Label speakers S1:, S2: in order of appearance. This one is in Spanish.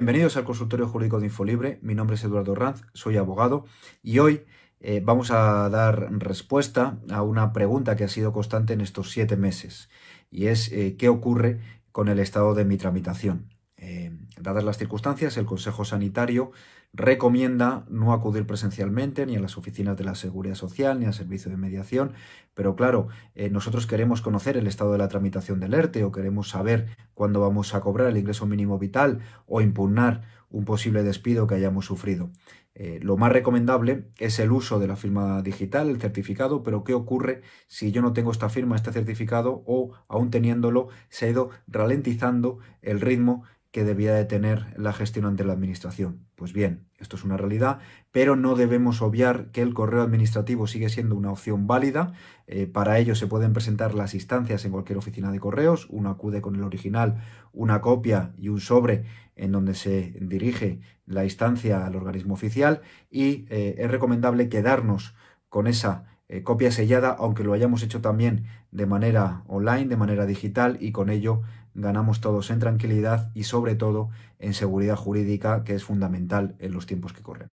S1: Bienvenidos al consultorio jurídico de Infolibre. Mi nombre es Eduardo Ranz, soy abogado y hoy eh, vamos a dar respuesta a una pregunta que ha sido constante en estos siete meses y es eh, qué ocurre con el estado de mi tramitación. Eh, dadas las circunstancias, el Consejo Sanitario recomienda no acudir presencialmente ni a las oficinas de la Seguridad Social ni al servicio de mediación, pero claro, nosotros queremos conocer el estado de la tramitación del ERTE o queremos saber cuando vamos a cobrar el ingreso mínimo vital o impugnar un posible despido que hayamos sufrido. Eh, lo más recomendable es el uso de la firma digital, el certificado, pero ¿qué ocurre si yo no tengo esta firma, este certificado o aún teniéndolo se ha ido ralentizando el ritmo que debía de tener la gestión ante la administración. Pues bien, esto es una realidad, pero no debemos obviar que el correo administrativo sigue siendo una opción válida. Eh, para ello se pueden presentar las instancias en cualquier oficina de correos. Uno acude con el original, una copia y un sobre en donde se dirige la instancia al organismo oficial y eh, es recomendable quedarnos con esa eh, copia sellada, aunque lo hayamos hecho también de manera online, de manera digital y con ello ganamos todos en tranquilidad y sobre todo en seguridad jurídica que es fundamental en los tiempos que corren.